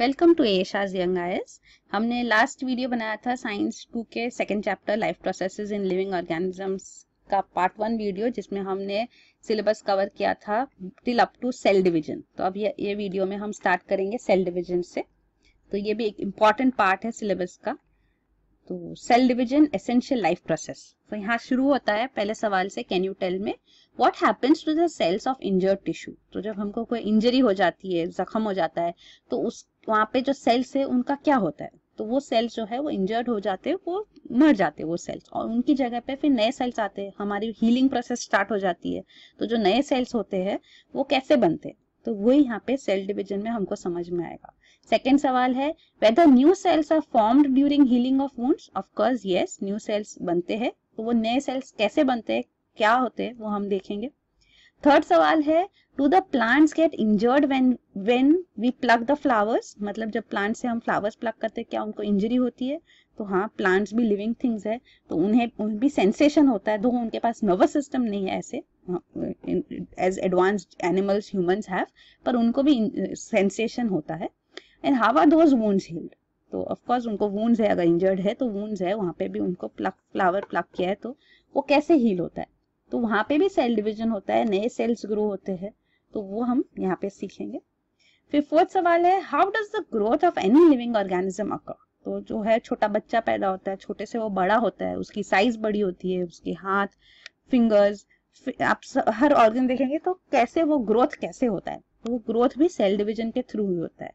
welcome to एशाज young आयस हमने last video बनाया था साइंस टू के second chapter life processes in living organisms का पार्ट वन वीडियो जिसमें हमने सिलेबस कवर किया था till up to cell division तो अब ये ये वीडियो में हम स्टार्ट करेंगे सेल डिवीजन से तो ये भी एक इम्पॉर्टेंट पार्ट है सिलेबस का तो cell division essential life process तो यहाँ शुरू होता है पहले सवाल से can you tell me what happens to the cells of injured tissue तो जब हमको कोई इंजरी हो जाती है जख्म हो जाता है तो उस वहाँ पे जो सेल्स है उनका क्या होता है तो वो सेल्स जो है वो इंजर्ड हो जाते हैं वो मर जाते हैं वो सेल्स और उनकी जगह पे फिर नए सेल्स आते हैं हमारी हीलिंग प्रोसेस स्टार्ट हो जाती है तो जो नए सेल्स होते हैं वो कैसे बनते हैं तो वो यहाँ पे सेल डिविजन में हमको समझ में आएगा सेकेंड सवाल है whether new cells are formed during healing of wounds of course yes new cells बनते हैं तो वो नए सेल्स कैसे बनते हैं क्या होते हैं वो हम देखेंगे थर्ड सवाल है do the plants get injured when when we pluck the flowers मतलब जब प्लांट से हम फ्लावर्स प्लग करते हैं क्या उनको इंजरी होती है तो हाँ प्लांट्स भी लिविंग थिंग्स है तो उन्हें उन भी सेंसेशन होता है दो उनके पास नर्वस सिस्टम नहीं है ऐसे as advance animals humans have पर उनको भी सेंसेशन होता है and how are those wounds healed तो ऑफकोर्स उनको वूंड्स है अगर इंजर्ड है तो वूंड्स है वहाँ पे भी उनको प्लग फ्लावर प्लग किया है तो वो कैसे हील होता है तो वहां पे भी सेल डिवीजन होता है नए सेल्स ग्रो होते हैं तो वो हम यहाँ पे सीखेंगे फिर फोर्थ सवाल है how does the growth of any living organism occur तो जो है छोटा बच्चा पैदा होता है छोटे से वो बड़ा होता है उसकी साइज बड़ी होती है उसके हाथ फिंगर्स आप हर ऑर्गन देखेंगे तो कैसे वो ग्रोथ कैसे होता है तो वो ग्रोथ भी सेल डिविजन के थ्रू ही होता है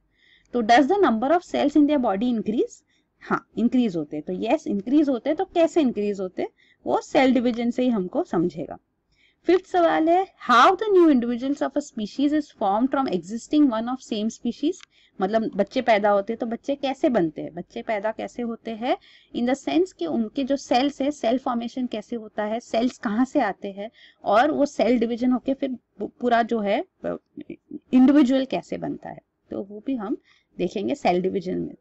तो does the number of cells in their body increase हाँ इंक्रीज होते हैं तो यस yes, इंक्रीज होते हैं तो कैसे इंक्रीज होते हैं वो सेल डिविजन से ही हमको समझेगा फिफ्थ सवाल है how the new individuals of a species is form from existing one of same species मतलब बच्चे पैदा होते हैं तो बच्चे कैसे बनते हैं बच्चे पैदा कैसे होते हैं इन द सेंस कि उनके जो सेल्स है सेल फॉर्मेशन कैसे होता है सेल्स कहाँ से आते हैं और वो सेल डिविजन होके फिर पूरा जो है इंडिविजुअल कैसे बनता है तो वो भी हम देखेंगे सेल डिविजन में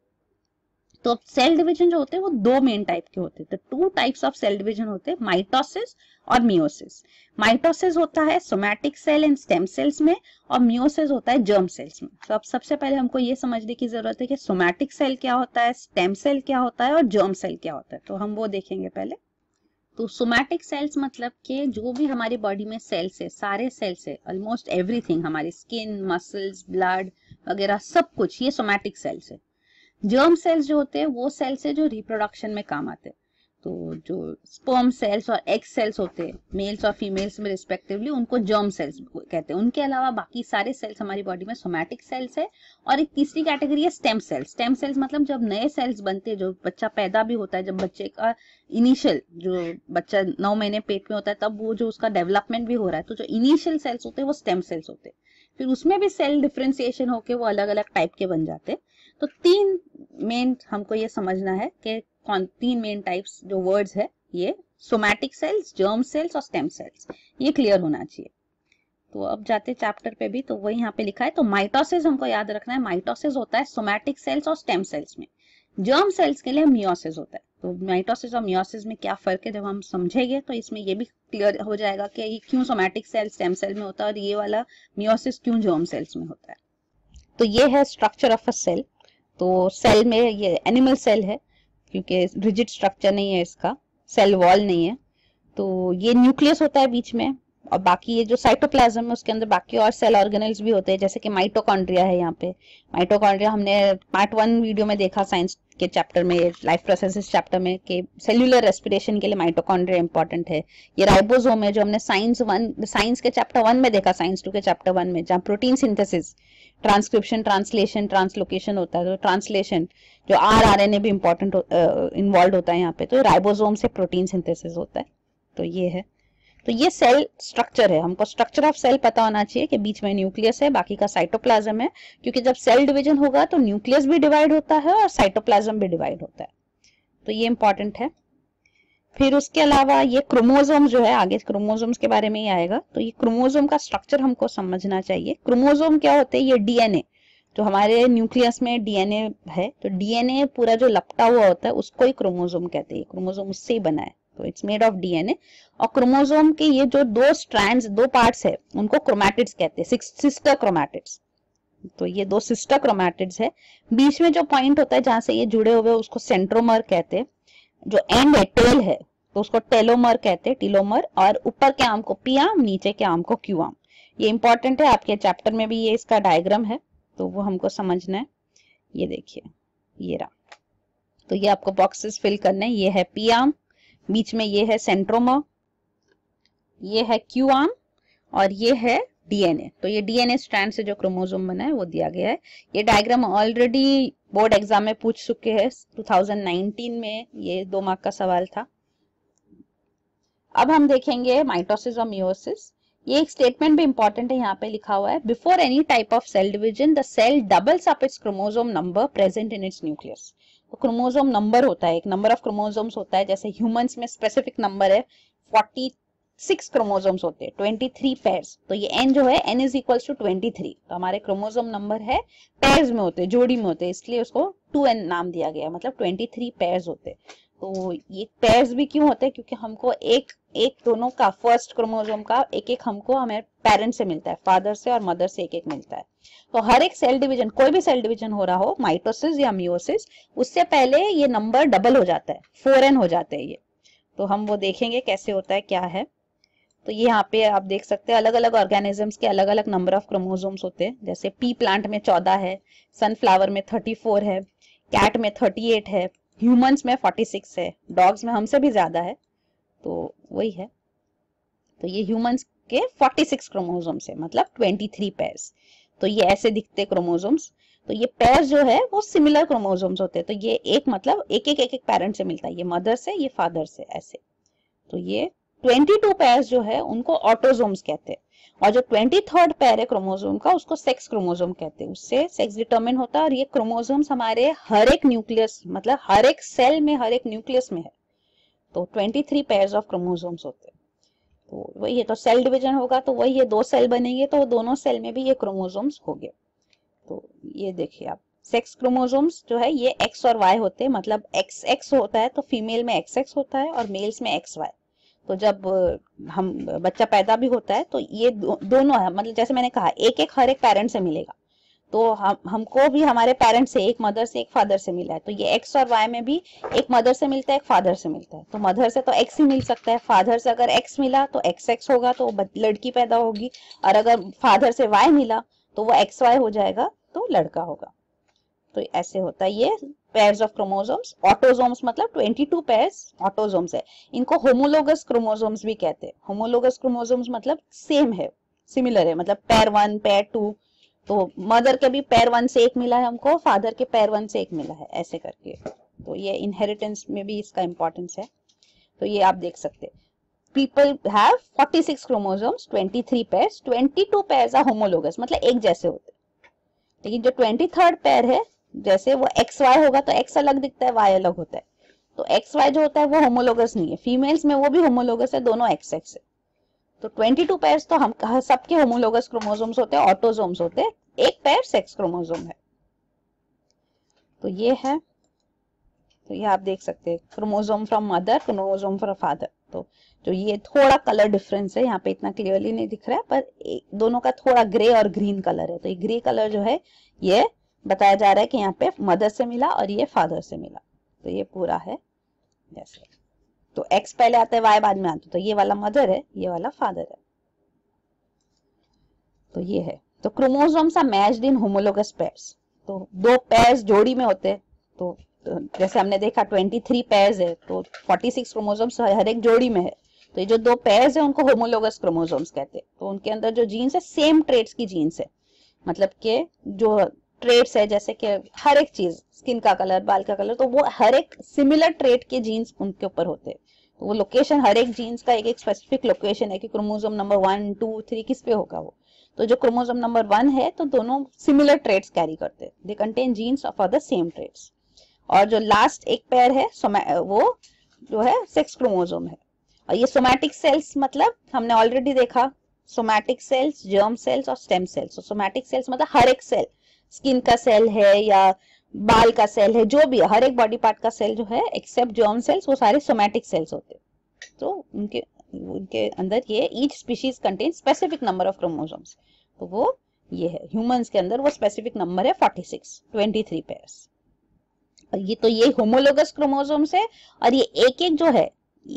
तो अब सेल डिवीजन जो होते हैं वो दो मेन टाइप के होते हैं तो two types of cell division होते हैं माइटोसिस और मियोसिस माइटोसिस होता है somatic cell and stem cells में और मियोसिस होता है जर्म सेल्स में तो अब सबसे पहले हमको ये समझने की जरूरत है कि सोमैटिक सेल क्या होता है स्टेम सेल क्या होता है और जर्म सेल क्या होता है तो हम वो देखेंगे पहले तो सोमैटिक सेल्स मतलब के जो भी हमारी बॉडी में सेल्स है सारे सेल्स है ऑलमोस्ट एवरीथिंग हमारी स्किन मसल्स ब्लड वगैरह सब कुछ ये सोमैटिक सेल्स है जर्म सेल्स जो होते हैं वो सेल्स है जो रिप्रोडक्शन में काम आते हैं तो जो स्पर्म सेल्स और एग सेल्स होते हैं मेल्स और फीमेल्स में रिस्पेक्टिवली उनको जर्म सेल्स कहते हैं उनके अलावा बाकी सारे सेल्स हमारी बॉडी में सोमैटिक सेल्स है और एक तीसरी कैटेगरी है स्टेम सेल्स स्टेम सेल्स मतलब जब नए सेल्स बनते हैं जो बच्चा पैदा भी होता है जब बच्चे का इनिशियल जो बच्चा नौ महीने पेट में होता है तब वो जो उसका डेवलपमेंट भी हो रहा है तो जो इनिशियल सेल्स होते हैं वो स्टेम सेल्स होते हैं फिर उसमें भी सेल डिफ्रेंसिएशन होकर वो अलग अलग टाइप के बन जाते हैं तो तीन मेन हमको ये समझना है कि कौन तीन मेन टाइप्स जो वर्ड्स है ये सोमैटिक सेल्स जर्म सेल्स और स्टेम सेल्स ये क्लियर होना चाहिए तो अब जाते चैप्टर पे भी तो वही यहाँ पे लिखा है तो माइटोसिस हमको याद रखना है माइटोसिस होता है सोमैटिक सेल्स और स्टेम सेल्स में जर्म सेल्स के लिए मियोसिस होता है तो माइटोसिस और मियोसिस में क्या फर्क है जब हम समझेंगे तो इसमें ये भी क्लियर हो जाएगा कि ये क्यों सोमैटिक सेल स्टेम सेल में होता है और ये वाला मियोसिस क्यों जर्म सेल्स में होता है तो ये है स्ट्रक्चर ऑफ अ सेल तो सेल में ये एनिमल सेल है क्योंकि रिजिड स्ट्रक्चर नहीं है इसका सेल वॉल नहीं है तो ये न्यूक्लियस होता है बीच में और बाकी ये जो साइटोप्लाज्म है उसके अंदर बाकी और सेल ऑर्गेनल्स भी होते हैं जैसे कि माइटोकॉन्ड्रिया है यहाँ पे माइटोकॉन्ड्रिया हमने पार्ट वन वीडियो में देखा साइंस के चैप्टर में लाइफ प्रोसेसेस चैप्टर में कि सेल्यूलर रेस्पिरेशन के लिए माइटोकॉन्ड्रिया इंपॉर्टेंट है ये राइबोसोम है जो हमने साइंस वन साइंस के चैप्टर वन में देखा साइंस टू के चैप्टर वन में जहाँ protein synthesis transcription translation translocation होता है तो ट्रांसलेशन जो आर आर एन ए भी इम्पोर्टेंट इन्वॉल्व होता है यहाँ पे तो राइबोसोम से प्रोटीन सिंथेसिस होता है तो ये है तो ये सेल स्ट्रक्चर है हमको स्ट्रक्चर ऑफ सेल पता होना चाहिए कि बीच में न्यूक्लियस है बाकी का साइटोप्लाज्म है क्योंकि जब सेल डिवीजन होगा तो न्यूक्लियस भी डिवाइड होता है और साइटोप्लाज्म भी डिवाइड होता है तो ये इंपॉर्टेंट है फिर उसके अलावा ये क्रोमोजोम जो है आगे क्रोमोजोम्स के बारे में ही आएगा तो ये क्रोमोजोम का स्ट्रक्चर हमको समझना चाहिए क्रोमोजोम क्या होते हैं ये डीएनए जो हमारे न्यूक्लियस में डीएनए है तो डीएनए पूरा जो लपटा हुआ होता है उसको ही क्रोमोजोम कहते हैं क्रोमोजोम उससे ही बना है तो इट्स मेड ऑफ डीएनए और क्रोमोजोम के ये जो दो स्ट्रैंड्स दो पार्ट्स है उनको क्रोमैटिड्स कहते हैं सिस्टर क्रोमैटिड्स तो ये दो सिस्टर क्रोमैटिड्स है बीच में जो पॉइंट होता है जहां से ये जुड़े हुए उसको सेंट्रोमर कहते हैं जो एंड है टेल है तो उसको टेलोमर कहते हैं टिलोमर और ऊपर के आम को पी आम नीचे के आम को क्यू आम ये इंपॉर्टेंट है आपके चैप्टर में भी ये इसका डायग्राम है तो वो हमको समझना है ये देखिए ये रहा तो ये आपको बॉक्सेस फिल करने ये है पी आम बीच में ये है सेंट्रोमर ये है क्यू आम और ये है डीएनए तो ये डीएनए स्ट्रैंड से जो क्रोमोजोम बना है वो दिया गया है ये डायग्राम ऑलरेडी बोर्ड एग्जाम में पूछ चुके हैं 2019 में ये दो मार्क का सवाल था अब हम देखेंगे माइटोसिस और मियोसिस ये एक स्टेटमेंट भी इंपॉर्टेंट है यहाँ पे लिखा हुआ है before any type of cell division the cell doubles up its chromosome number present in its nucleus तो क्रोमोजोम नंबर होता है एक नंबर ऑफ क्रोमोजोम्स होता है जैसे ह्यूमंस में स्पेसिफिक नंबर है फोर्टी सिक्स क्रोमोजोम्स होते हैं ट्वेंटी थ्री पेयर्स तो ये एन जो है N is equal to twenty three तो हमारे क्रोमोजोम नंबर है पेयर्स में होते हैं जोड़ी में होते हैं इसलिए उसको टू एन नाम दिया गया मतलब ट्वेंटी थ्री पेयर्स होते हैं तो ये पेयर्स भी क्यों होते हैं क्योंकि हमको एक एक दोनों का फर्स्ट क्रोमोजोम का एक एक हमको हमें पेरेंट से मिलता है फादर से और मदर से एक एक मिलता है तो हर एक सेल डिवीजन कोई भी सेल डिवीजन हो रहा हो माइटोसिस या मियोसिस उससे पहले ये नंबर डबल हो जाता है फोर एन हो जाते हैं ये तो हम वो देखेंगे कैसे होता है क्या है तो ये यहाँ पे आप देख सकते हैं अलग अलग ऑर्गेनिजम्स के अलग अलग नंबर ऑफ क्रोमोजोम्स होते हैं जैसे पी प्लांट में चौदह है सनफ्लावर में थर्टी फोर है कैट में थर्टी एट है ह्यूमंस में फोर्टी सिक्स है डॉग्स में हमसे भी ज़्यादा है तो वही है तो ये ह्यूमंस के 46 क्रोमोजोम्स है मतलब 23 पेयर्स तो ये ऐसे दिखते क्रोमोजोम्स तो ये पेयर जो है वो सिमिलर क्रोमोजोम्स होते हैं तो ये एक मतलब एक एक एक एक पेरेंट से मिलता है ये मदर से ये फादर से ऐसे तो ये ट्वेंटी टू पैर जो है उनको ऑटोजोम्स कहते हैं और जो ट्वेंटी थर्ड पैर है क्रोमोजोम का उसको सेक्स क्रोमोजोम कहते हैं उससे सेक्स डिटर्मिन होता है और ये क्रोमोजोम्स हमारे हर एक न्यूक्लियस मतलब हर एक सेल में हर एक न्यूक्लियस में है तो twenty three pair of chromosomes होते हैं तो वही है तो सेल डिविजन होगा तो वही ये दो सेल बनेंगे तो दोनों सेल में भी ये क्रोमोजोम्स हो गए तो ये देखिए आप सेक्स क्रोमोजोम्स जो है ये एक्स और वाई होते हैं मतलब एक्स एक्स होता है तो फीमेल में एक्स एक्स होता है और मेल्स में एक्स वाई तो जब हम बच्चा पैदा भी होता है तो ये दो, दोनों है मतलब जैसे मैंने कहा एक एक हर एक पेरेंट से मिलेगा तो हम हमको भी हमारे पेरेंट्स से एक मदर से एक फादर से मिला है तो ये एक्स और वाई में भी एक मदर से मिलता है एक फादर से मिलता है तो मदर से तो एक्स ही मिल सकता है फादर से अगर एक्स मिला तो एक्स एक्स होगा तो लड़की पैदा होगी और अगर फादर से वाई मिला तो वो एक्स वाई हो जाएगा तो लड़का होगा तो ऐसे होता है ये पेयर्स ऑफ क्रोमोसोम्स ऑटोजोम्स मतलब 22 पेयर्स ऑटोजोम्स है इनको होमोलोगस क्रोमोसोम्स भी कहते हैं होमोलोगस क्रोमोसोम्स मतलब सेम है सिमिलर है मतलब पैर वन पैर टू तो मदर के भी पैर वन से एक मिला है हमको फादर के पैर वन से एक मिला है ऐसे करके तो ये इनहेरिटेंस में भी इसका इंपॉर्टेंस है तो ये आप देख सकते people have 46 chromosomes 23 pairs 22 pairs are homologous मतलब एक जैसे होते लेकिन जो ट्वेंटी थर्ड पैर है जैसे वो एक्स वाई होगा तो एक्स अलग दिखता है वाई अलग होता है तो एक्स वाई जो होता है वो होमोलोगस नहीं है फीमेल्स में वो भी होमोलोगस है दोनों एक्स एक्स है तो टू पेयर तो हम सबके होमोलोगस क्रोमोसोम्स होते हैं ऑटोजोम्स होते हैं एक पैर सेक्स क्रोमोजोम है तो ये है तो ये आप देख सकते हैं chromosome from mother chromosome from father तो जो ये थोड़ा कलर डिफरेंस है यहाँ पे इतना क्लियरली नहीं दिख रहा है पर दोनों का थोड़ा ग्रे और ग्रीन कलर है तो ये ग्रे कलर जो है ये बताया जा रहा है कि यहाँ पे मदर से मिला और ये फादर से मिला तो ये पूरा है जैसे तो एक्स पहले आता है वाई बाद में आता है तो ये वाला मदर है ये वाला फादर है तो ये है तो क्रोमोसोम्स सा मैच इन होमोलोगस पेयर्स तो दो पेयर्स जोड़ी में होते तो, तो, जैसे हमने देखा ट्वेंटी थ्री पेयर्स है तो फोर्टी सिक्स क्रोमोसोम्स हर एक जोड़ी में है तो ये जो दो पेयर्स है उनको होमोलोगस क्रोमोसोम्स कहते हैं तो उनके अंदर जो जीन्स है सेम ट्रेड्स की जीन्स है मतलब के जो ट्रेट्स है जैसे कि हर एक चीज स्किन का कलर बाल का कलर तो वो हर एक सिमिलर ट्रेट के जीन्स उनके ऊपर होते हैं तो वो लोकेशन हर एक जीन्स का एक एक स्पेसिफिक लोकेशन है कि chromosome number one two three किस पे होगा वो तो जो क्रोमोजोम नंबर वन है तो दोनों सिमिलर ट्रेड्स कैरी करते हैं they contain genes for the same traits और जो लास्ट एक पेयर है वो जो है सेक्स क्रोमोजोम है और ये सोमैटिक सेल्स मतलब हमने ऑलरेडी देखा सोमैटिक सेल्स जर्म सेल्स और स्टेम सेल्स सोमैटिक सेल्स मतलब हर एक सेल स्किन का सेल है या बाल का सेल है जो भी हर एक बॉडी पार्ट का सेल जो है एक्सेप्ट जर्म सेल्स वो सारे सोमैटिक सेल्स होते हैं तो उनके उनके अंदर ये each species contain specific number of chromosomes तो वो ये है ह्यूमंस के अंदर वो स्पेसिफिक नंबर है 46 23 पेयर्स और ये तो ये होमोलोगस क्रोमोसोम्स है और ये एक एक जो है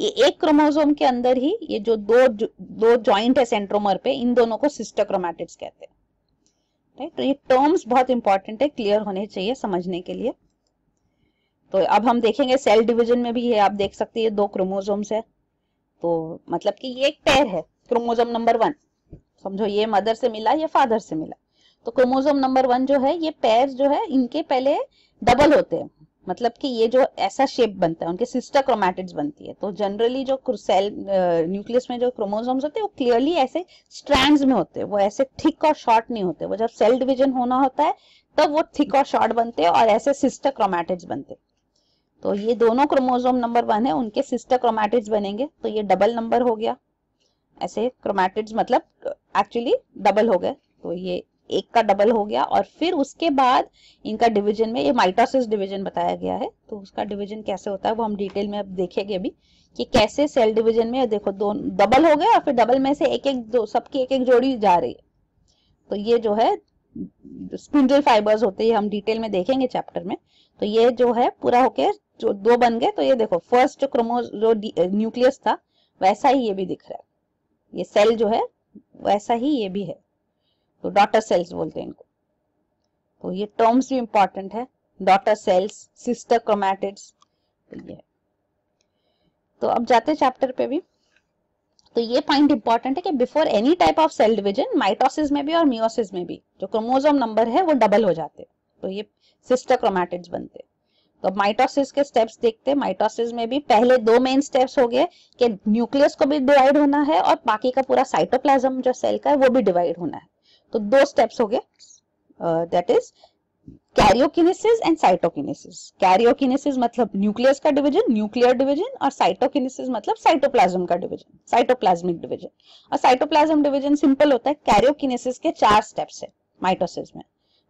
ये एक क्रोमोसोम के अंदर ही ये जो दो जो, दो जॉइंट है सेंट्रोमर पे इन दोनों को सिस्टर क्रोमैटिड्स कहते हैं राइट तो ये टर्म्स बहुत इंपॉर्टेंट है क्लियर होने चाहिए समझने के लिए तो अब हम देखेंगे सेल डिवीजन में भी है आप देख सकते हैं दो क्रोमोजोम्स है तो मतलब कि ये एक पैर है क्रोमोजोम नंबर वन समझो ये मदर से मिला ये फादर से मिला तो क्रोमोजोम नंबर वन जो है ये पैर जो है इनके पहले डबल होते हैं मतलब कि ये जो ऐसा शेप बनता है उनके सिस्टर क्रोमैटिड्स बनती है तो जनरली जो सेल न्यूक्लियस में जो क्रोमोसोम्स होते हैं वो क्लियरली ऐसे स्ट्रैंड्स में होते हैं वो ऐसे थिक और शॉर्ट नहीं होते वो जब सेल डिविजन होना होता है तब तो वो थिक और शॉर्ट बनते हैं और ऐसे सिस्टर क्रोमैटिड्स बनते हैं तो ये दोनों क्रोमोजोम नंबर वन है उनके सिस्टर क्रोमैटिड्स बनेंगे तो ये डबल नंबर हो गया ऐसे क्रोमैटिड्स मतलब एक्चुअली डबल हो गए तो ये एक का डबल हो गया और फिर उसके बाद इनका डिवीजन में ये माइटोसिस डिवीजन बताया गया है तो उसका डिवीजन कैसे होता है वो हम डिटेल में अब देखेंगे अभी कि कैसे सेल डिवीजन में देखो दो डबल हो गए और फिर डबल में से एक एक दो सबकी एक एक जोड़ी जा रही है तो ये जो है स्पिंडल फाइबर्स होते हैं हम डिटेल में देखेंगे चैप्टर में तो ये जो है पूरा होके जो दो बन गए तो ये देखो फर्स्ट जो क्रोमो जो न्यूक्लियस था वैसा ही ये भी दिख रहा है ये सेल जो है वैसा ही ये भी है तो डॉटर सेल्स बोलते हैं इनको तो ये टर्म्स भी इंपॉर्टेंट है डॉटर सेल्स सिस्टर क्रोमैटिड्स तो ये है तो अब जाते हैं चैप्टर पे भी तो ये पॉइंट इंपॉर्टेंट है कि before any type of cell division mitosis में भी और मियोसिस में भी जो क्रोमोजोम नंबर है वो डबल हो जाते हैं तो ये सिस्टर क्रोमैटिड्स बनते तो माइटोसिस के स्टेप्स देखते हैं माइटोसिस में भी पहले दो मेन स्टेप्स हो गए कि न्यूक्लियस को भी डिवाइड होना है और बाकी का पूरा साइटोप्लाज्म जो सेल का है वो भी डिवाइड होना है तो दो स्टेप्स हो गए that is karyokinesis and cytokinesis karyokinesis मतलब न्यूक्लियस का डिवीजन न्यूक्लियर डिवीजन और साइटोकिनेसिस मतलब साइटोप्लाज्म का डिवीजन साइटोप्लाज्मिक डिवीजन और साइटोप्लाज्म डिवीजन सिंपल होता है कैरियोकिनेसिस के चार स्टेप्स है माइटोसिस में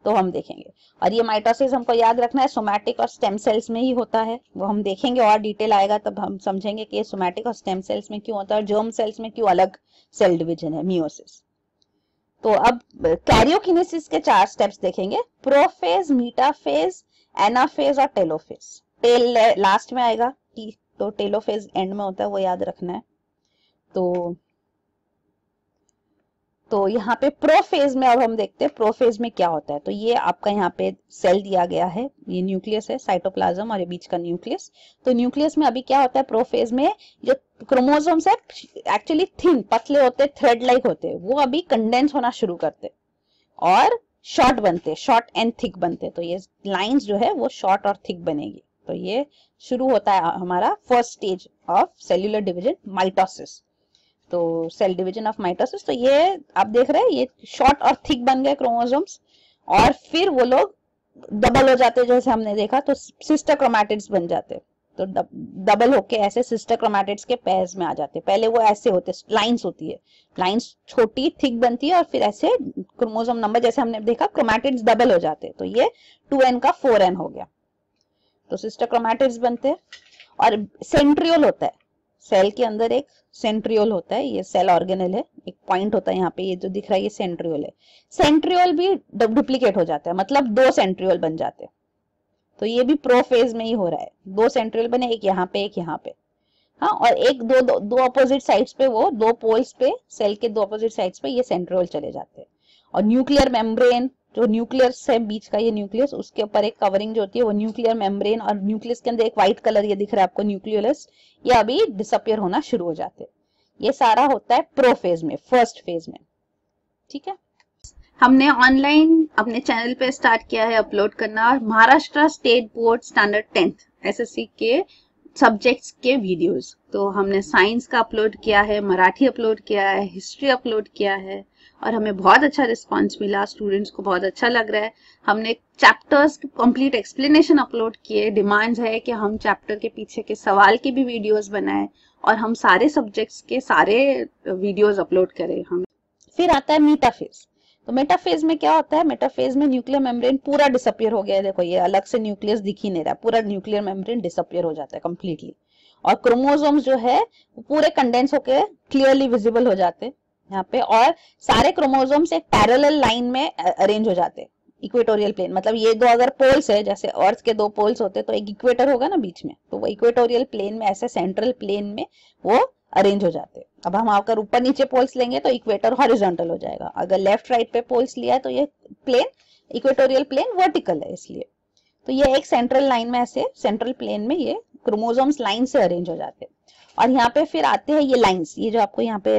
तो हम देखेंगे और ये माइटोसिस हमको याद रखना है सोमैटिक और स्टेम सेल्स में ही होता है वो हम देखेंगे और डिटेल आएगा तब हम समझेंगे कि ये सोमैटिक और स्टेम सेल्स में क्यों होता है और जर्म सेल्स में क्यों अलग सेल डिवीजन है मियोसिस तो अब कैरियोकिनेसिस के चार स्टेप्स देखेंगे प्रोफेज मीटाफेज एनाफेज और टेलोफेज टेल लास्ट में आएगा टी तो टेलोफेज एंड में होता है वो याद रखना है तो तो यहाँ पे प्रोफेज में अब हम देखते हैं प्रोफेज में क्या होता है तो ये आपका यहाँ पे सेल दिया गया है ये न्यूक्लियस है साइटोप्लाज्म और ये बीच का न्यूक्लियस तो न्यूक्लियस में अभी क्या होता है प्रोफेज में जो क्रोमोजोम से एक्चुअली थिन पतले होते थ्रेड लाइक होते वो अभी कंडेंस होना शुरू करते और शॉर्ट बनते शॉर्ट एंड थिक बनते तो ये लाइंस जो है वो शॉर्ट और थिक बनेगी तो ये शुरू होता है हमारा first stage of cellular division mitosis तो सेल डिवीजन ऑफ माइटोसिस तो ये आप देख रहे हैं ये शॉर्ट और थिक बन गए क्रोमोजोम्स और फिर वो लोग डबल हो जाते जैसे हमने देखा तो सिस्टर क्रोमैटिड्स बन जाते तो डब, डबल होके ऐसे सिस्टर क्रोमैटिड्स के पेयर्स में आ जाते हैं पहले वो ऐसे होते लाइंस होती है लाइंस छोटी थिक बनती है और फिर ऐसे क्रोमोसोम नंबर जैसे हमने देखा क्रोमैटिड्स डबल हो जाते हैं तो ये 2n का फोर एन हो गया तो सिस्टर क्रोमैटिड्स बनते हैं और सेंट्रियोल होता है सेल के अंदर एक सेंट्रियोल होता है ये सेल ऑर्गेनल है एक पॉइंट होता है यहाँ पे ये जो दिख रहा है ये सेंट्रियोल है सेंट्रियोल भी डुप्लीकेट हो जाता है मतलब दो सेंट्रियोल बन जाते हैं तो ये भी प्रोफेज में ही हो रहा है दो सेंट्रल बने एक यहाँ पे एक यहाँ पे हाँ और एक दो दो, अपोजिट साइड्स पे वो दो पोल्स पे सेल के दो अपोजिट साइड्स पे ये सेंट्रल चले जाते हैं और न्यूक्लियर मेम्ब्रेन जो न्यूक्लियस है बीच का ये न्यूक्लियस उसके ऊपर एक कवरिंग जो होती है वो न्यूक्लियर मेम्ब्रेन और न्यूक्लियस के अंदर एक व्हाइट कलर ये दिख रहा है आपको न्यूक्लियोलस ये अभी डिसअपियर होना शुरू हो जाते हैं ये सारा होता है प्रोफेज में फर्स्ट फेज में ठीक है हमने ऑनलाइन अपने चैनल पे स्टार्ट किया है अपलोड करना Maharashtra state board standard tenth SSC के सब्जेक्ट्स के वीडियोस तो हमने साइंस का अपलोड किया है मराठी अपलोड किया है हिस्ट्री अपलोड किया है और हमें बहुत अच्छा रिस्पांस मिला स्टूडेंट्स को बहुत अच्छा लग रहा है हमने चैप्टर्स कंप्लीट एक्सप्लेनेशन अपलोड किए डिमांड्स है कि हम चैप्टर के पीछे के सवाल के भी वीडियोस बनाए और हम सारे सब्जेक्ट्स के सारे वीडियोस अपलोड करें हम फिर आता है मीटा फेज़ तो मेटाफेज में क्या होता है मेटाफेज में न्यूक्लियर मेम्ब्रेन पूरा डिसअपियर हो गया है देखो ये अलग से न्यूक्लियस दिख ही नहीं रहा पूरा न्यूक्लियर मेम्ब्रेन डिसअपियर हो जाता है कम्प्लीटली और क्रोमोसोम्स जो है वो पूरे कंडेंस होकर क्लियरली विजिबल हो जाते हैं यहाँ पे और सारे क्रोमोसोम्स एक पैरेलल लाइन में अरेंज हो जाते हैं इक्वेटोरियल प्लेन मतलब ये दो अगर पोल्स है जैसे अर्थ के दो पोल्स होते तो एक इक्वेटर होगा ना बीच में तो वो इक्वेटोरियल प्लेन में ऐसे सेंट्रल प्लेन में वो अरेंज हो जाते हैं अब हम आकर ऊपर नीचे पोल्स लेंगे तो इक्वेटर हॉरिजॉन्टल हो जाएगा अगर लेफ्ट राइट पे पोल्स लिया है तो ये प्लेन इक्वेटोरियल प्लेन वर्टिकल है इसलिए तो ये एक सेंट्रल लाइन में ऐसे सेंट्रल प्लेन में ये क्रोमोजोम्स लाइन से अरेंज हो जाते हैं और यहाँ पे फिर आते हैं ये लाइंस ये जो आपको यहाँ पे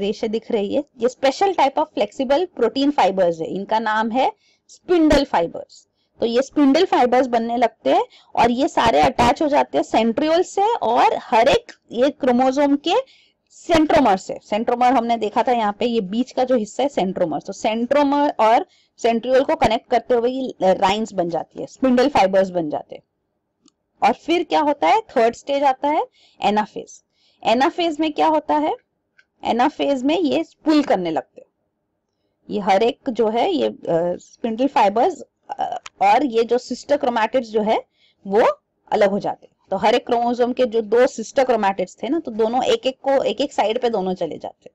रेशे दिख रही है ये special type of flexible protein fibres है इनका नाम है स्पिंडल फाइबर्स तो ये स्पिंडल फाइबर्स बनने लगते हैं और ये सारे अटैच हो जाते हैं सेंट्रियोल से और हर एक ये क्रोमोजोम के सेंट्रोमर से सेंट्रोमर हमने देखा था यहाँ पे ये बीच का जो हिस्सा है सेंट्रोमर तो सेंट्रोमर और सेंट्रियोल को कनेक्ट करते हुए ये राइन्स बन जाती है स्पिंडल फाइबर्स बन जाते हैं और फिर क्या होता है थर्ड स्टेज आता है एनाफेज एनाफेज में क्या होता है एनाफेज में ये पुल करने लगते ये हर एक जो है ये स्पिंडल फाइबर्स और ये जो सिस्टर क्रोमैटिड्स जो है वो अलग हो जाते तो हर एक क्रोमोजोम के जो दो सिस्टर क्रोमैटिड्स थे ना तो दोनों एक एक को एक एक साइड पे दोनों चले जाते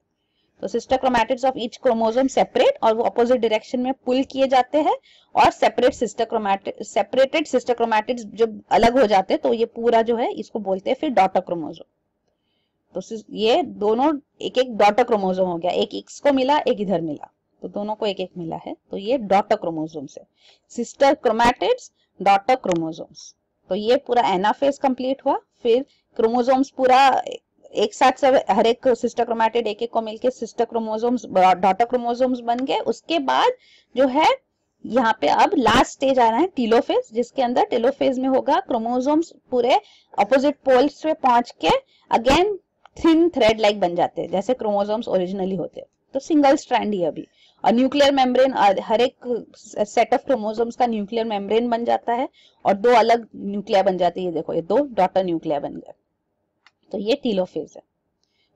तो sister chromatids of each chromosome separate और वो अपोजिट डायरेक्शन में पुल किए जाते हैं और separate sister chromatid separated sister chromatids जब अलग हो जाते हैं तो ये पूरा जो है इसको बोलते हैं फिर डॉटर क्रोमोजोम तो ये दोनों एक एक डॉटर क्रोमोजोम हो गया एक एक्स को मिला एक इधर मिला तो दोनों को एक एक मिला है तो ये डॉटर क्रोमोजोम्स से सिस्टर क्रोमैटिड्स डॉटर क्रोमोजोम्स तो ये पूरा एना फेज कंप्लीट हुआ फिर क्रोमोजोम्स पूरा एक साथ सब हर एक सिस्टर क्रोमैटिड एक एक को मिलके सिस्टर क्रोमोजोम्स डॉटर क्रोमोजोम्स बन गए उसके बाद जो है यहाँ पे अब लास्ट स्टेज आ रहा है टीलोफेज जिसके अंदर टीलोफेज में होगा क्रोमोजोम्स पूरे अपोजिट पोल्स पे पहुंच के अगेन थिन थ्रेड लाइक बन जाते हैं जैसे क्रोमोजोम्स ओरिजिनली होते तो सिंगल स्ट्रैंड ही अभी और न्यूक्लियर मेम्ब्रेन हर एक सेट ऑफ क्रोमोसोम्स का न्यूक्लियर मेम्ब्रेन बन जाता है और दो अलग न्यूक्लिया बन जाती है देखो ये दो डॉटर न्यूक्लिया बन गए तो ये टीलोफेज है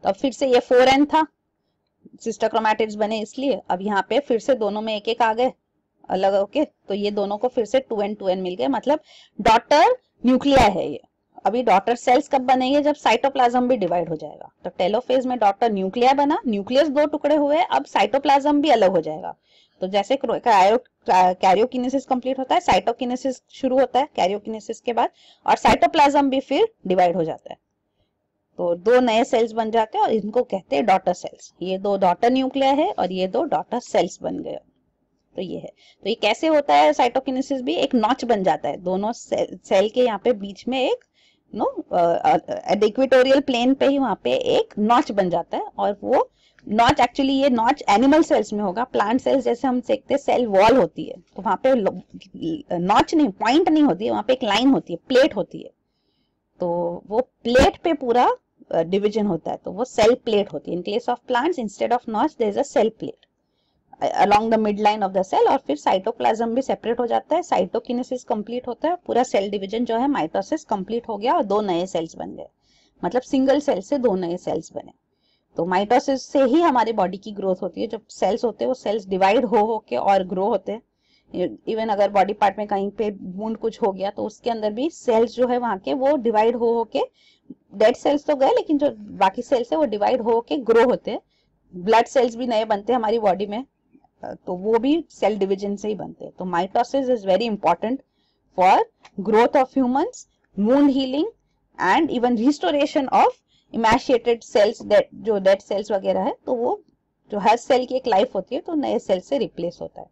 तो अब फिर से ये फोर एन था सिस्टर क्रोमैटिड्स बने इसलिए अब यहाँ पे फिर से दोनों में एक एक आ गए अलग ओके तो ये दोनों को फिर से टू एन टू एन मिल गए मतलब डॉटर न्यूक्लिया है ये अभी डॉटर सेल्स कब बनेंगे जब साइटोप्लाज्म भी डिवाइड हो जाएगा तो टेलोफेज में डॉटर न्यूक्लिया बना न्यूक्लियस दो टुकड़े हुए अब साइटोप्लाज्म भी अलग हो जाएगा तो जैसे कैरियोकिनेसिस कंप्लीट होता है साइटोकिनेसिस शुरू होता है कैरियोकिनेसिस के बाद और साइटोप्लाज्म भी फिर डिवाइड हो जाता है तो दो नए सेल्स बन जाते हैं और इनको कहते हैं डॉटर सेल्स ये दो डॉटर न्यूक्लिया है और ये दो डॉटर सेल्स बन गए तो ये है तो ये कैसे होता है साइटोकिनेसिस भी एक नॉच बन जाता है दोनों सेल के यहाँ पे बीच में एक नो एट इक्वेटोरियल प्लेन पे ही वहां पे एक नॉच बन जाता है और वो नॉच एक्चुअली ये नॉच एनिमल सेल्स में होगा प्लांट सेल्स जैसे हम देखते हैं सेल वॉल होती है तो वहां पे नॉच नहीं पॉइंट नहीं होती है वहां पे एक लाइन होती है प्लेट होती है तो वो प्लेट पे पूरा डिविजन होता है तो वो सेल प्लेट होती है in case of plants instead of notch there is a cell plate along the mid line of the cell और फिर साइटोप्लाज्म भी सेपरेट हो जाता है साइटोकिनेसिस कंप्लीट होता है पूरा सेल डिवीजन जो है माइटोसिस कंप्लीट हो गया और दो नए सेल्स बन गए मतलब सिंगल सेल से दो नए सेल्स बने तो माइटोसिस से ही हमारे बॉडी की ग्रोथ होती है जब सेल्स होते हैं वो सेल्स डिवाइड हो हो के और ग्रो होते हैं इवन अगर बॉडी पार्ट में कहीं पे बूंद कुछ हो गया तो उसके अंदर भी सेल्स जो है वहां के वो डिवाइड हो हो के डेड सेल्स तो गए लेकिन जो बाकी सेल्स है वो डिवाइड हो के ग्रो होते हैं ब्लड सेल्स भी नए बनते हैं हमारी बॉडी में तो वो भी सेल डिविजन से ही बनते हैं तो mitosis is very important for growth of humans wound healing and even restoration of emaciated cells that जो डेड सेल्स वगैरह है तो वो जो हर सेल की एक लाइफ होती है तो नए सेल से रिप्लेस होता है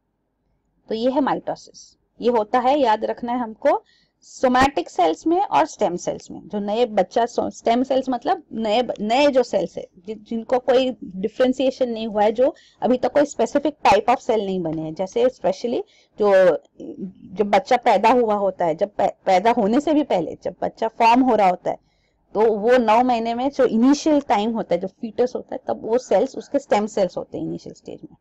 तो ये है माइटोसिस ये होता है याद रखना है हमको सोमैटिक सेल्स में और स्टेम सेल्स में जो नए बच्चा स्टेम सेल्स मतलब नए नए जो सेल्स है जि, जिनको कोई डिफ्रेंसिएशन नहीं हुआ है जो अभी तक तो कोई स्पेसिफिक टाइप ऑफ सेल नहीं बने हैं जैसे स्पेशली जो जब बच्चा पैदा हुआ होता है जब पैदा होने से भी पहले जब बच्चा फॉर्म हो रहा होता है तो वो नौ महीने में जो इनिशियल टाइम होता है जो फीटस होता है तब वो सेल्स उसके स्टेम सेल्स होते हैं इनिशियल स्टेज में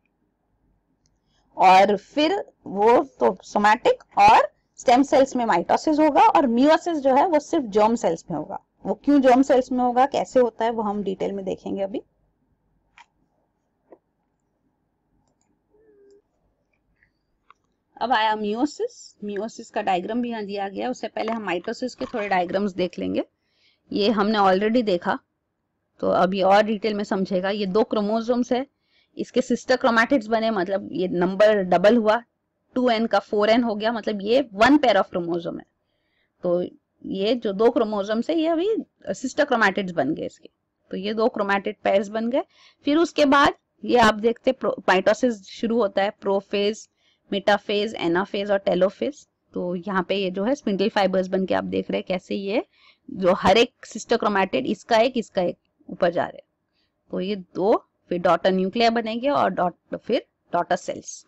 और फिर वो तो सोमैटिक और स्टेम सेल्स में माइटोसिस होगा और मियोसिस जो है वो सिर्फ जर्म सेल्स में होगा वो क्यों जर्म सेल्स में होगा कैसे होता है वो हम डिटेल में देखेंगे अभी अब आया मियोसिस मियोसिस का डायग्राम भी यहाँ दिया गया उससे पहले हम माइटोसिस के थोड़े डायग्राम्स देख लेंगे ये हमने ऑलरेडी देखा तो अभी और डिटेल में समझेगा ये दो क्रोमोजोम्स है इसके सिस्टर क्रोमैटिड्स बने मतलब ये नंबर डबल हुआ टू एन का फोर एन हो गया मतलब ये वन पेयर ऑफ क्रोमोजोम है तो ये जो दो क्रोमोजोम से ये अभी सिस्टर क्रोमैटिड बन गए इसके तो ये दो क्रोमैटिड पेयर्स बन गए फिर उसके बाद ये आप देखते माइटोसिस शुरू होता है प्रोफेज मिटाफेज एनाफेज और टेलोफेज तो यहाँ पे ये जो है स्पिंडल फाइबर्स बन के आप देख रहे हैं कैसे ये जो हर एक सिस्टर क्रोमैटिड इसका एक इसका एक ऊपर जा रहे तो ये दो फिर डॉटर न्यूक्लियर बनेंगे और डॉट फिर डॉटर सेल्स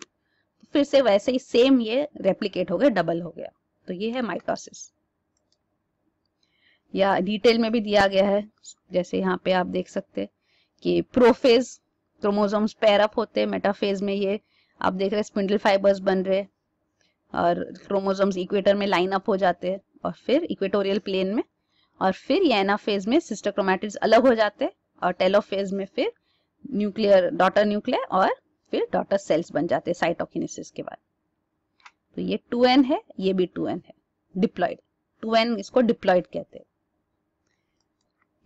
फिर से वैसे ही सेम ये रेप्लीकेट हो गया डबल हो गया तो ये है माइटोसिस या डिटेल में भी दिया गया है जैसे यहाँ पे आप देख सकते कि प्रोफेज क्रोमोजोम्स पैरअप होते हैं मेटाफेज में ये आप देख रहे हैं स्पिंडल फाइबर्स बन रहे और क्रोमोजोम्स इक्वेटर में लाइन अप हो जाते हैं और फिर इक्वेटोरियल प्लेन में और फिर फेज में सिस्टर क्रोमैटिड्स अलग हो जाते हैं और टेलोफेज में फिर न्यूक्लियर डॉटर न्यूक्लियर और फिर डॉटर सेल्स बन जाते हैं साइटोकिनेसिस के बाद तो ये 2n है ये भी 2n है डिप्लॉइड 2n इसको डिप्लॉइड कहते हैं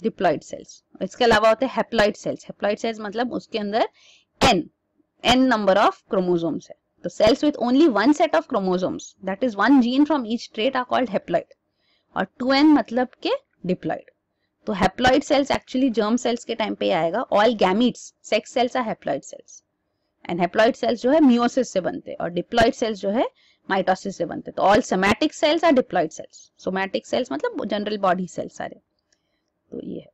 डिप्लॉइड सेल्स इसके अलावा होते हैं हेप्लॉइड सेल्स हेप्लॉइड सेल्स मतलब उसके अंदर n n number of chromosomes है तो cells with only one set of chromosomes that is one gene from each trait are called haploid और 2n मतलब के डिप्लॉइड तो haploid cells actually germ cells के टाइम पे आएगा all gametes sex cells are haploid cells and haploid cells जो है meiosis से बनते हैं और डिप्लॉइड सेल्स जो है माइटोसिस से बनते तो all somatic cells are diploid cells somatic cells मतलब जनरल बॉडी सेल्स सारे तो ये है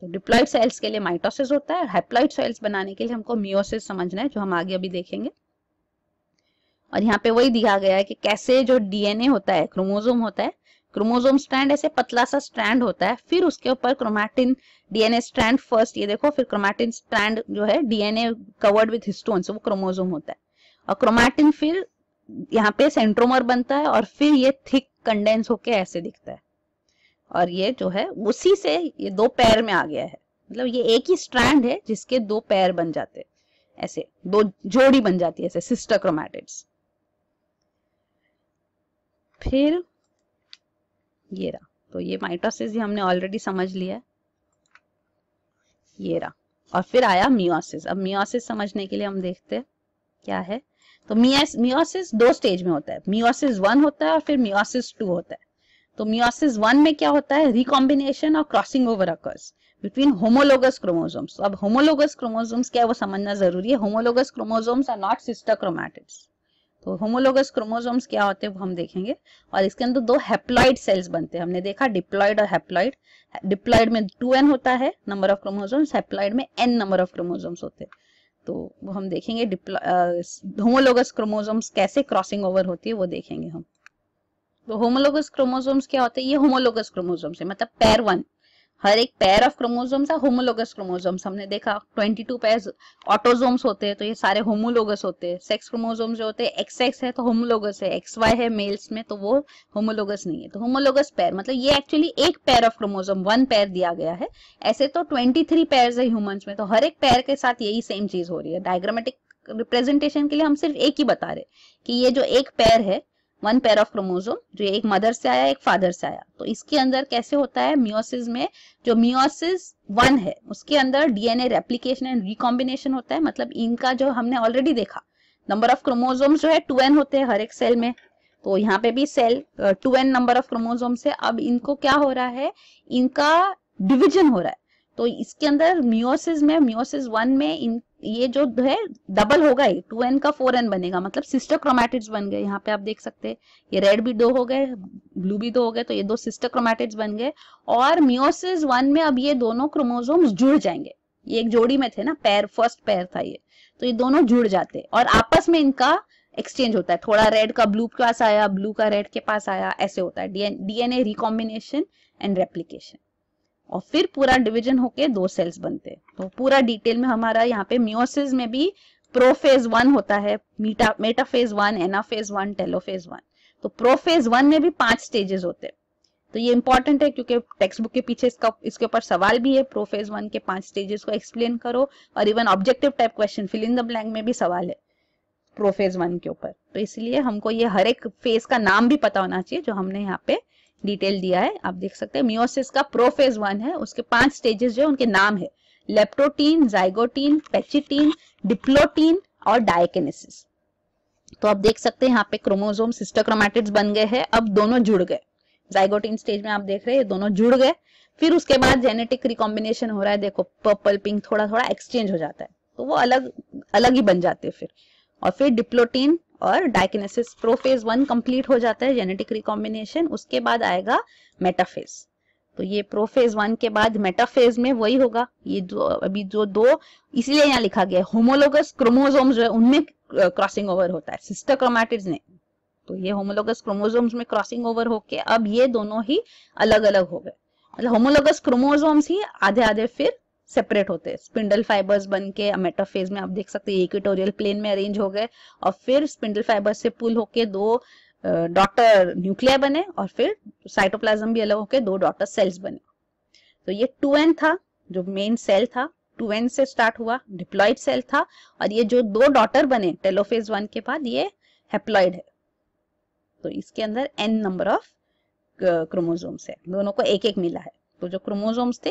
तो डिप्लॉइड सेल्स के लिए माइटोसिस होता है हेप्लॉइड सेल्स बनाने के लिए हमको मियोसिस समझना है जो हम आगे अभी देखेंगे और यहाँ पे वही दिया गया है कि कैसे जो डीएनए होता है क्रोमोजोम होता है क्रोमोजोम स्ट्रैंड ऐसे पतला सा स्ट्रैंड होता है फिर उसके ऊपर क्रोमैटिन डीएनए स्ट्रैंड फर्स्ट ये देखो फिर क्रोमैटिन स्ट्रैंड जो है डीएनए कवर्ड विथ हिस्टोन वो क्रोमोजोम होता है और क्रोमैटिन फिर यहाँ पे सेंट्रोमर बनता है और फिर ये थिक कंडेंस होके ऐसे दिखता है और ये जो है उसी से ये दो पैर में आ गया है मतलब ये एक ही स्ट्रैंड है जिसके दो पैर बन जाते हैं ऐसे दो जोड़ी बन जाती है ऐसे सिस्टर क्रोमैटिड्स फिर ये रहा तो ये माइटोसिस ही हमने ऑलरेडी समझ लिया है ये रहा और फिर आया मियोसिस अब मियोसिस समझने के लिए हम देखते हैं क्या है तो मियोसिस दो स्टेज में होता है मियोसिस वन होता है और फिर मियोसिस टू होता है तो मियोसिस वन में क्या होता है रिकॉम्बिनेशन और crossing over occurs between homologous chromosomes अब होमोलोगस क्रोमोजोम्स क्या है वो समझना जरूरी है homologous chromosomes are not sister chromatids तो होमोलोगस क्रोमोसोम्स क्या होते हैं वो हम देखेंगे और इसके अंदर दो हेप्लॉइड सेल्स बनते हैं हमने देखा डिप्लॉइड और हेप्लाइड डिप्लॉइड में टू एन होता है नंबर ऑफ क्रोमोसोम्स हेप्लॉइड में एन नंबर ऑफ क्रोमोसोम्स होते हैं तो वो हम देखेंगे होमोलोगस क्रोमोसोम्स कैसे क्रॉसिंग ओवर होती है वो देखेंगे हम तो होमोलोगस क्रोमोसोम्स क्या होते हैं ये होमोलोगस क्रोमोसोम्स है मतलब पैर वन हर एक पेयर ऑफ क्रोमोजोम्स है होमोलोगस क्रोमोजोम्स हमने देखा 22 पेयर ऑटोजोम्स होते हैं तो ये सारे होमोलोगस होते हैं सेक्स क्रोमोजोम जो होते हैं एक्स एक्स है तो होमोलोगस है एक्स वाई है मेल्स में तो वो होमोलोगस नहीं है तो होमोलोगस पेयर मतलब ये एक्चुअली एक pair of chromosome one pair दिया गया है ऐसे तो ट्वेंटी थ्री पेयर है ह्यूमन्स में तो हर एक पेयर के साथ यही सेम चीज हो रही है डायग्रामेटिक रिप्रेजेंटेशन के लिए हम सिर्फ एक ही बता रहे कि ये जो एक पैर है वन पेयर ऑफ क्रोमोजोम जो एक मदर से आया एक फादर से आया तो इसके अंदर कैसे होता है मियोसिस में जो मियोसिस वन है उसके अंदर डीएनए रेप्लीकेशन एंड रिकॉम्बिनेशन होता है मतलब इनका जो हमने ऑलरेडी देखा नंबर ऑफ क्रोमोजोम जो है टू होते हैं हर एक सेल में तो यहाँ पे भी cell two N number of chromosome से अब इनको क्या हो रहा है इनका डिविजन हो रहा है तो इसके अंदर मियोसिस में मियोसिस वन में इन ये जो है डबल होगा ही टू एन का फोर एन बनेगा मतलब सिस्टर क्रोमैटिड्स बन गए यहाँ पे आप देख सकते हैं ये रेड भी दो हो गए ब्लू भी दो हो गए तो ये दो सिस्टर क्रोमैटिड्स बन गए और मियोसिस वन में अब ये दोनों क्रोमोजोम जुड़ जाएंगे ये एक जोड़ी में थे ना पैर फर्स्ट पैर था ये तो ये दोनों जुड़ जाते और आपस में इनका एक्सचेंज होता है थोड़ा रेड का ब्लू के पास आया ब्लू का रेड के पास आया ऐसे होता है डीएनए रिकॉम्बिनेशन एंड रेप्लीकेशन और फिर पूरा डिवीजन होके दो सेल्स बनते हैं तो पूरा डिटेल में हमारा यहाँ पे म्योसिस में भी प्रोफेज वन होता है metaphase one anaphase one telophase one तो प्रोफेज वन में भी पांच स्टेजेस होते हैं तो ये इंपॉर्टेंट है क्योंकि टेक्स्ट बुक के पीछे इसका इसके ऊपर सवाल भी है प्रोफेज वन के पांच स्टेजेस को एक्सप्लेन करो और even objective type question fill in the blank में भी सवाल है प्रोफेज वन के ऊपर तो इसलिए हमको ये हर एक फेज का नाम भी पता होना चाहिए जो हमने यहाँ पे डिटेल दिया है आप देख सकते हैं मियोसिस का प्रोफेज वन है उसके पांच स्टेजेस जो है उनके नाम है लेप्टोटीन जाइगोटीन पेचिटीन डिप्लोटीन और डायकेनेसिस तो आप देख सकते हैं यहाँ पे क्रोमोजोम सिस्टोक्रोमेटिड बन गए हैं अब दोनों जुड़ गए जाइगोटीन स्टेज में आप देख रहे हैं दोनों जुड़ गए फिर उसके बाद जेनेटिक रिकॉम्बिनेशन हो रहा है देखो पर्पल पिंक थोड़ा थोड़ा एक्सचेंज हो जाता है तो वो अलग अलग ही बन जाते हैं फिर और फिर डिप्लोटीन और डायकिनेसिस प्रोफेज वन कंप्लीट हो जाता है जेनेटिक रिकॉम्बिनेशन उसके बाद आएगा मेटाफेज तो ये प्रोफेज वन के बाद मेटाफेज में वही होगा ये जो अभी जो दो इसीलिए यहाँ लिखा गया है होमोलोगस क्रोमोजोम जो है उनमें क्रॉसिंग ओवर होता है सिस्टर क्रोमैटिड्स ने तो ये होमोलोगस क्रोमोजोम्स में क्रॉसिंग ओवर होके अब ये दोनों ही अलग अलग हो गए मतलब होमोलोगस क्रोमोजोम्स ही आधे आधे फिर सेपरेट होते हैं स्पिंडल फाइबर्स बन के मेटाफेज में आप देख सकते हैं इक्विटोरियल प्लेन में अरेंज हो गए और फिर स्पिंडल फाइबर से पुल होके दो डॉटर न्यूक्लियर बने और फिर साइटोप्लाज्म भी अलग होके दो डॉटर सेल्स बने तो ये टू एन था जो मेन सेल था टू एन से स्टार्ट हुआ डिप्लॉइड सेल था और ये जो दो डॉटर बने टेलोफेज वन के बाद ये हेप्लॉइड है तो इसके अंदर एन नंबर ऑफ क्रोमोजोम्स है दोनों को एक एक मिला है तो जो क्रोमोसोम्स थे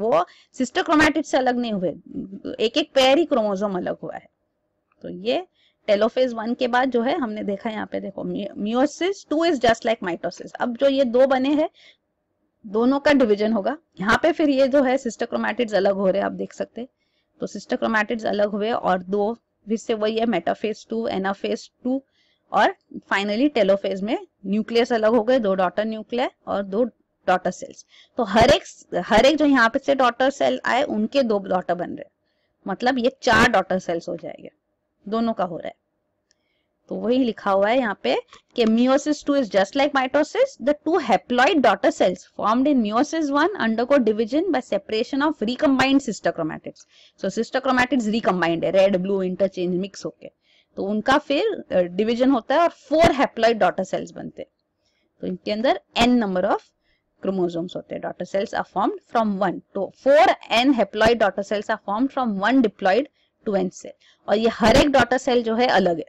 वो सिस्टर क्रोमैटिड से अलग नहीं हुए एक एक पेयर ही क्रोमोसोम अलग हुआ है तो ये टेलोफेज वन के बाद जो है हमने देखा यहाँ पे देखो meiosis two is just like mitosis अब जो ये दो बने हैं दोनों का डिविजन होगा यहाँ पे फिर ये जो है सिस्टर क्रोमैटिड्स अलग हो रहे हैं आप देख सकते तो सिस्टर क्रोमैटिड्स अलग हुए और दो फिर से वही है मेटाफेज टू एनाफेज टू और फाइनली टेलोफेज में न्यूक्लियस अलग हो गए दो डॉटर न्यूक्लियर और दो डॉटर सेल्स तो हर एक हर एक जो यहाँ पे से डॉटर सेल आए उनके दो डॉटर बन रहे मतलब ये चार डॉटर सेल्स हो जाएंगे दोनों का हो रहा है तो वही लिखा हुआ है यहाँ पे कि meiosis two is just like mitosis the two haploid daughter cells formed in meiosis one undergo division by separation of recombined sister chromatids so sister chromatids recombined है रेड ब्लू इंटरचेंज मिक्स होके तो उनका फिर division uh, होता है और four haploid daughter cells बनते हैं तो इनके अंदर एन नंबर ऑफ क्रोमोसोम्स होते हैं daughter cells are formed from one तो four N haploid daughter cells are form from one diploid two N cell और ये हर एक डॉटर सेल जो है अलग है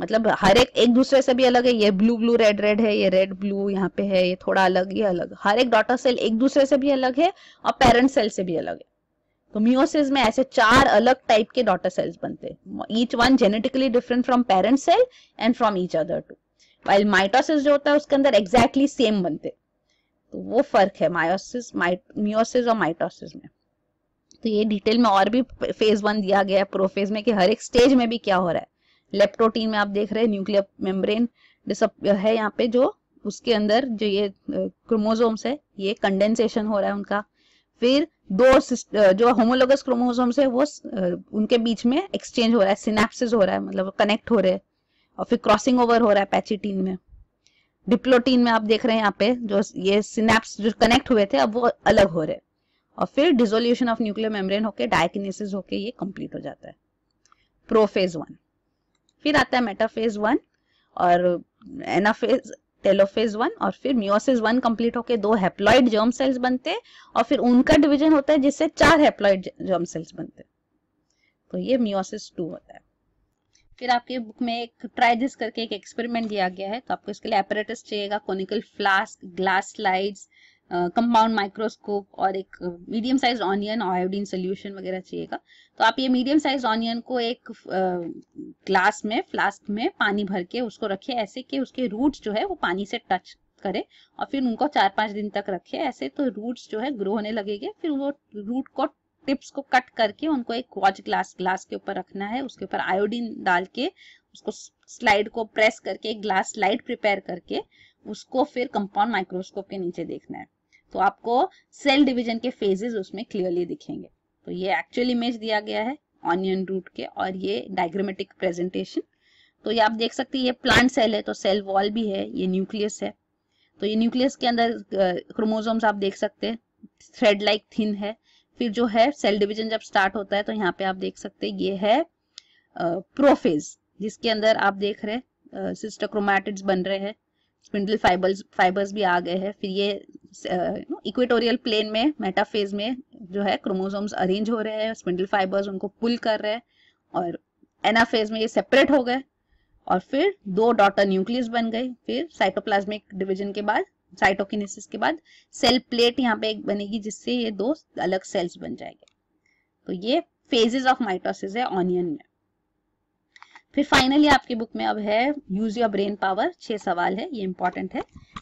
मतलब हर एक एक दूसरे से भी अलग है ये ब्लू ब्लू रेड रेड है ये रेड ब्लू यहाँ पे है ये थोड़ा अलग ये अलग हर एक डॉटर सेल एक दूसरे से भी अलग है और पेरेंट सेल से भी अलग है तो मियोसिस में ऐसे चार अलग टाइप के डॉटर सेल्स बनते हैं each one genetically different from parent cell and from each other too while mitosis जो होता है उसके अंदर एग्जैक्टली exactly सेम बनते हैं तो वो फर्क है मायोसिस मियोसिस और माइटोसिस में तो ये डिटेल में और भी फेज वन दिया गया है प्रोफेज में कि हर एक स्टेज में भी क्या हो रहा है लेप्टोटीन में आप देख रहे हैं न्यूक्लियर मेम्ब्रेन है यहाँ पे जो उसके अंदर जो ये क्रोमोजोम्स है ये कंडेंसेशन हो रहा है उनका फिर दो जो होमोलोगस क्रोमोजोम्स है वो उनके बीच में एक्सचेंज हो रहा है सिनेप्सिस हो रहा है मतलब कनेक्ट हो रहे हैं और फिर क्रॉसिंग ओवर हो रहा है पैचिटीन में डिप्लोटीन में आप देख रहे हैं यहाँ पे जो ये सिनेप्स जो कनेक्ट हुए थे अब वो अलग हो रहे और फिर डिजोल्यूशन ऑफ न्यूक्लियर मेम्ब्रेन होके डायकिनेसिस होके ये कंप्लीट हो जाता है प्रोफेज वन फिर आता है मेटाफेज वन और एनाफेज टेलोफेज वन और फिर मियोसिस वन कंप्लीट होके दो हेप्लॉइड जर्म सेल्स बनते और फिर उनका डिविजन होता है जिससे चार हेप्लॉइड जर्म सेल्स बनते तो ये मियोसिस टू होता है फिर आपके बुक में एक ट्राई दिस करके एक एक्सपेरिमेंट दिया गया है तो आपको इसके लिए अपरेटस चाहिएगा conical flask glass slides compound microscope और एक medium size onion iodine solution वगैरह चाहिएगा तो आप ये मीडियम साइज ऑनियन को एक ग्लास uh, में फ्लास्क में पानी भर के उसको रखे ऐसे कि उसके रूट्स जो है वो पानी से टच करें और फिर उनको चार पांच दिन तक रखें ऐसे तो रूट्स जो है ग्रो होने लगेंगे फिर वो रूट को टिप्स को कट करके उनको एक वॉच ग्लास ग्लास के ऊपर रखना है उसके ऊपर आयोडीन डाल के उसको स्लाइड को प्रेस करके एक ग्लास स्लाइड प्रिपेयर करके उसको फिर कंपाउंड माइक्रोस्कोप के नीचे देखना है तो आपको सेल डिवीजन के फेजेस उसमें क्लियरली दिखेंगे तो ये एक्चुअल इमेज दिया गया है ऑनियन रूट के और ये डायग्रामेटिक प्रेजेंटेशन तो ये आप देख सकते हैं ये प्लांट सेल है तो सेल वॉल भी है ये न्यूक्लियस है तो ये न्यूक्लियस के अंदर क्रोमोजोम्स आप देख सकते हैं थ्रेड लाइक थिन है फिर जो है सेल डिवीजन जब स्टार्ट होता है तो यहाँ पे आप देख सकते हैं ये है प्रोफेज जिसके अंदर आप देख रहे हैं सिस्टर क्रोमैटिड्स बन रहे हैं स्पिंडल फाइबर्स फाइबर्स भी आ गए हैं फिर ये इक्वेटोरियल प्लेन में मेटाफेज में जो है क्रोमोसोम्स अरेंज हो रहे हैं स्पिंडल फाइबर्स उनको पुल कर रहे हैं और एनाफेज में ये सेपरेट हो गए और फिर दो डॉटर न्यूक्लियस बन गए फिर साइटोप्लाज्मिक डिवीजन के बाद साइटोकिनेसिस के बाद सेल प्लेट यहाँ पे एक बनेगी जिससे ये दो अलग सेल्स बन जाएंगे तो ये फेजेस ऑफ माइटोसिस है ऑनियन में फिर फाइनली आपके बुक में अब है यूज योर ब्रेन पावर छह सवाल है ये इंपॉर्टेंट है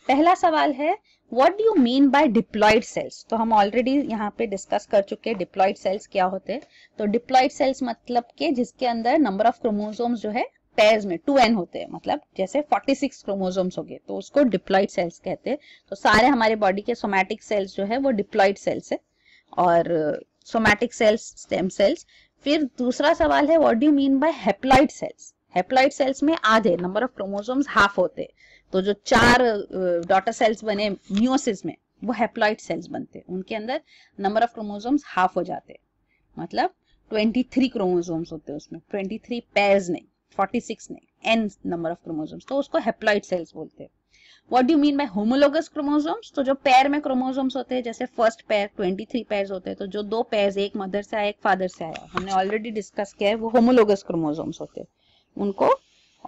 पहला सवाल है what do you mean by diploid cells तो हम ऑलरेडी यहाँ पे डिस्कस कर चुके हैं डिप्लॉयड सेल्स क्या होते हैं तो डिप्लॉयड सेल्स मतलब के जिसके अंदर नंबर ऑफ क्रोमोसोम्स जो है पेयर्स में टू एन होते हैं मतलब जैसे 46 क्रोमोसोम्स हो गए तो उसको डिप्लॉइड सेल्स कहते हैं तो सारे हमारे बॉडी के सोमैटिक सेल्स जो है वो डिप्लॉइड सेल्स है और सोमैटिक सेल्स स्टेम सेल्स फिर दूसरा सवाल है what do mean by haploid cells haploid cells में आधे नंबर ऑफ क्रोमोजोम्स हाफ होते तो जो चार डॉटर uh, सेल्स बने म्यूसिस में वो हेप्लॉइड सेल्स बनते उनके अंदर नंबर ऑफ क्रोमोजोम्स हाफ हो जाते मतलब 23 क्रोमोसोम्स होते हैं उसमें 23 पेयर्स नहीं 46 six N number of chromosomes तो उसको हेप्लाइड सेल्स बोलते हैं what do mean by homologous chromosomes तो जो पैर में क्रोमोसोम्स होते हैं जैसे फर्स्ट पैर 23 पैर होते हैं तो जो दो पैर एक मदर से आया एक फादर से आया हमने ऑलरेडी डिस्कस किया है वो होमोलोगस क्रोमोसोम्स होते हैं उनको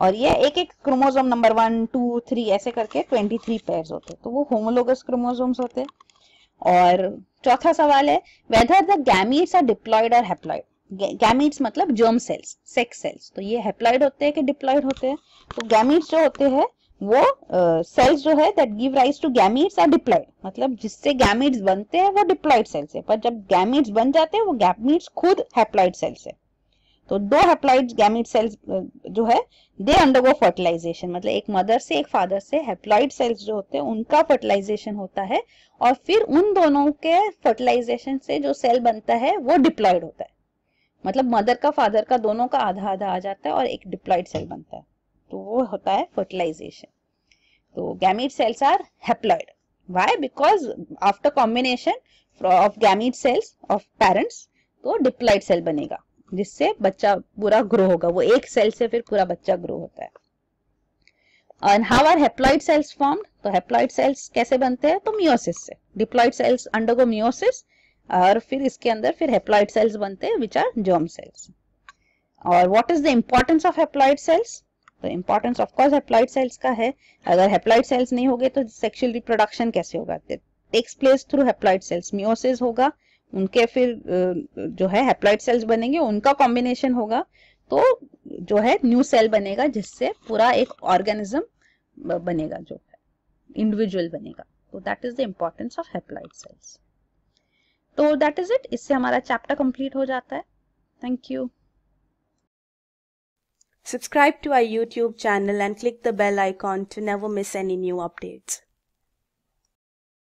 और ये एक एक chromosome number one two three ऐसे करके 23 पैर होते हैं तो वो होमोलोगस क्रोमोसोम्स होते हैं और चौथा सवाल है whether the gametes are diploid और हैप्लॉयड गैमिट्स मतलब जर्म सेल्स सेक्स सेल्स तो ये हेप्लॉइड होते हैं कि डिप्लॉइड होते हैं तो गैमिट्स जो होते हैं वो सेल्स uh, जो है that give rise to gametes are diploid मतलब जिससे गैमिट्स बनते हैं वो डिप्लॉइड सेल्स है पर जब गैमिट्स बन जाते हैं वो गैमिट्स खुद हेप्लॉइड सेल्स है तो दो हेप्लाइड गैमिट सेल्स जो है दे अंडरगो फर्टिलाइजेशन मतलब एक मदर से एक फादर से हेप्लाइड सेल्स जो होते हैं उनका फर्टिलाइजेशन होता है और फिर उन दोनों के फर्टिलाइजेशन से जो सेल बनता है वो डिप्लॉइड होता है मतलब मदर का फादर का दोनों का आधा आधा आ जाता है और एक डिप्लॉइड सेल बनता है तो वो होता है फर्टिलाइजेशन तो gamete cells are haploid why because after combination of gamete cells of parents तो डिप्लॉइड सेल बनेगा जिससे बच्चा पूरा ग्रो होगा वो एक सेल से फिर पूरा बच्चा ग्रो होता है and how are haploid cells formed तो हेप्लॉइड सेल्स कैसे बनते हैं तो मियोसिस से डिप्लॉइड सेल्स अंडरगो मियोसिस और फिर इसके अंदर फिर हेप्लॉइड सेल्स बनते हैं विच आर जर्म सेल्स और what is the importance of haploid cells तो इम्पोर्टेंस ऑफकोर्स हेप्लॉइड सेल्स का है अगर हेप्लॉइड सेल्स नहीं होगे तो सेक्सुअल रिप्रोडक्शन कैसे होगा takes place through haploid cells meiosis होगा उनके फिर जो है हेप्लॉइड सेल्स बनेंगे उनका कॉम्बिनेशन होगा तो जो है न्यू सेल बनेगा जिससे पूरा एक ऑर्गेनिज्म बनेगा जो इंडिविजुअल बनेगा तो that is the importance of haploid cells तो दैट इज इट इससे हमारा चैप्टर कंप्लीट हो जाता है thank you subscribe to I YouTube channel and click the bell icon to never miss any new updates